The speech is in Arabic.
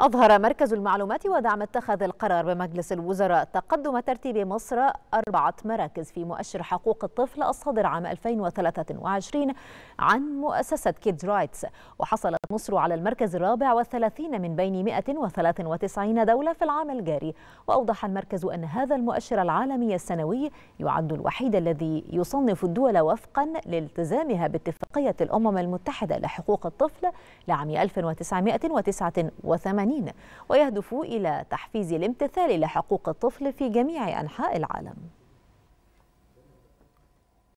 أظهر مركز المعلومات ودعم اتخاذ القرار بمجلس الوزراء تقدم ترتيب مصر أربعة مراكز في مؤشر حقوق الطفل الصادر عام 2023 عن مؤسسة كيدز رايتس وحصلت مصر على المركز الرابع والثلاثين من بين 193 دولة في العام الجاري وأوضح المركز أن هذا المؤشر العالمي السنوي يعد الوحيد الذي يصنف الدول وفقا لالتزامها باتفاقية الأمم المتحدة لحقوق الطفل لعام 1989 القوانين ويهدف إلى تحفيز الامتثال لحقوق الطفل في جميع أنحاء العالم